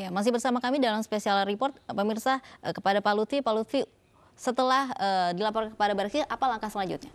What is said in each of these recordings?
Ya, masih bersama kami dalam spesial report eh, pemirsa eh, kepada Pak Lutfi. Pak Lutfi, setelah uh, dilaporkan kepada Baris apa langkah selanjutnya?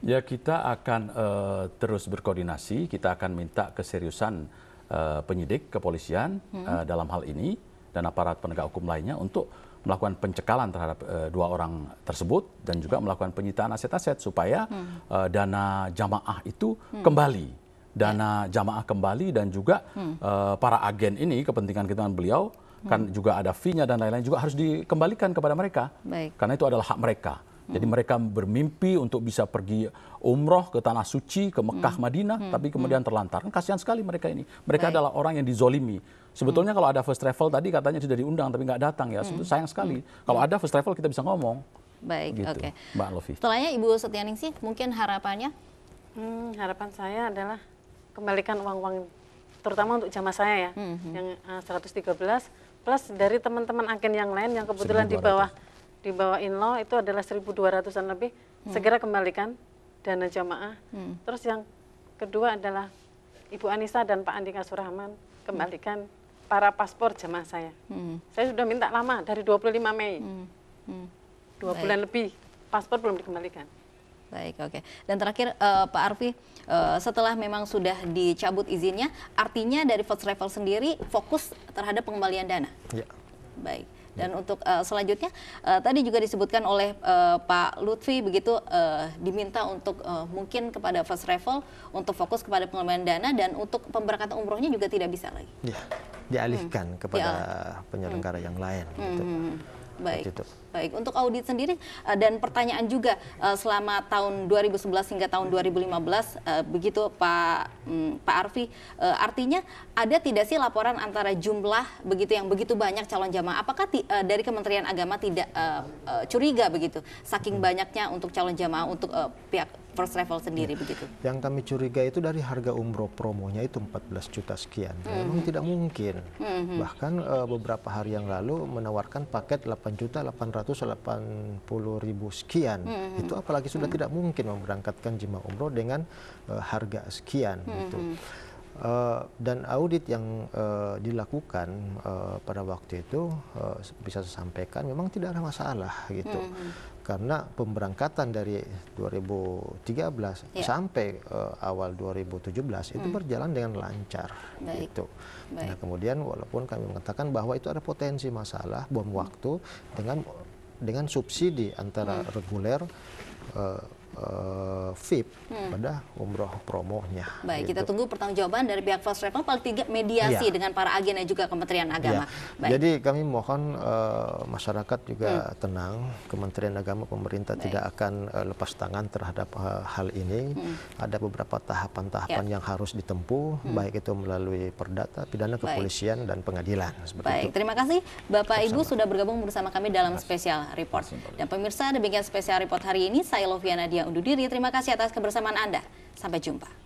Ya, kita akan uh, terus berkoordinasi, kita akan minta keseriusan uh, penyidik kepolisian hmm. uh, dalam hal ini dan aparat penegak hukum lainnya untuk melakukan pencekalan terhadap uh, dua orang tersebut dan juga melakukan penyitaan aset-aset supaya hmm. uh, dana jamaah itu hmm. kembali dana jamaah kembali dan juga hmm. eh, para agen ini kepentingan kita dengan beliau hmm. kan juga ada fee-nya dan lain-lain juga harus dikembalikan kepada mereka Baik. karena itu adalah hak mereka. Hmm. Jadi mereka bermimpi untuk bisa pergi umroh ke tanah suci, ke Mekah, hmm. Madinah, hmm. tapi kemudian terlantar. Kan kasihan sekali mereka ini. Mereka Baik. adalah orang yang dizolimi. Sebetulnya hmm. kalau ada first travel tadi katanya sudah diundang tapi nggak datang ya, hmm. sayang sekali. Hmm. Kalau ya. ada first travel kita bisa ngomong. Baik, gitu, oke. Okay. Mbak Lofi. Setelahnya Ibu Setianingsih mungkin harapannya? Hmm, harapan saya adalah kembalikan uang-uang terutama untuk jamaah saya ya mm -hmm. yang uh, eh, 113 plus dari teman-teman agen yang lain yang kebetulan di bawah di bawah inlaw itu adalah 1200-an lebih mm. segera kembalikan dana jamaah. Mm. Terus yang kedua adalah Ibu Anissa dan Pak Andika Surahman kembalikan mm. para paspor jamaah saya. Mm. Saya sudah minta lama dari 25 Mei. Mm. Hmm. Dua Baik. bulan lebih paspor belum dikembalikan. Baik, oke. Okay. Dan terakhir uh, Pak Arfi, uh, setelah memang sudah dicabut izinnya, artinya dari first travel sendiri fokus terhadap pengembalian dana. Ya. Baik. Dan untuk uh, selanjutnya, uh, tadi juga disebutkan oleh uh, Pak Lutfi begitu uh, diminta untuk uh, mungkin kepada first travel untuk fokus kepada pengembalian dana dan untuk pemberkatan umrohnya juga tidak bisa lagi. Ya, dialihkan hmm. kepada ya. penyelenggara hmm. yang lain. Gitu. Hmm. hmm, hmm. Baik. itu. Baik, untuk audit sendiri eh, dan pertanyaan juga eh, selama tahun 2011 hingga tahun 2015 eh, begitu Pak mm, Pak Arfi artinya ada tidak sih laporan antara jumlah begitu yang begitu banyak calon jamaah apakah dari Kementerian Agama tidak curiga begitu saking hmm. banyaknya untuk calon jamaah untuk pihak first travel ya. sendiri ya. begitu. Yang kami curiga itu dari harga umroh promonya itu 14 juta sekian. Mm -hmm. Memang tidak mungkin. -hmm. hmm. Bahkan beberapa hari yang lalu menawarkan paket 8 juta delapan ratus ribu sekian. Mm -hmm. Itu apalagi sudah mm -hmm. tidak mungkin memberangkatkan jemaah umroh dengan uh, harga sekian mm -hmm. gitu. Eh, dan audit yang uh, dilakukan uh, pada waktu itu uh, bisa saya sampaikan memang tidak ada masalah gitu. Hmm. hmm. Karena pemberangkatan dari 2013 yeah. sampai uh, awal 2017 hmm. itu berjalan dengan lancar Baik. gitu. Nah, Baik. Nah, kemudian walaupun kami mengatakan bahwa itu ada potensi masalah bom waktu hmm. dengan dengan subsidi antara hmm. reguler uh, uh, eh, VIP hmm. pada umroh promonya. Baik, gitu. kita tunggu pertanggungjawaban dari pihak first travel paling tidak mediasi ya. dengan para agen dan juga Kementerian iya. Agama. Ya. Baik. Jadi kami mohon uh, masyarakat juga hmm. tenang, Kementerian Agama pemerintah Baik. tidak akan uh, lepas tangan terhadap uh, hal ini. Hmm. Ada beberapa tahapan-tahapan ya. yang harus ditempuh, hmm. baik itu melalui perdata, pidana, kepolisian dan pengadilan. Baik, itu. terima kasih Bapak Bersama. Ibu sudah bergabung bersama kami dalam spesial report. Dan pemirsa demikian spesial report hari ini saya Loviana Dia undur diri. Terima kasih atas kebersamaan Anda. Sampai jumpa.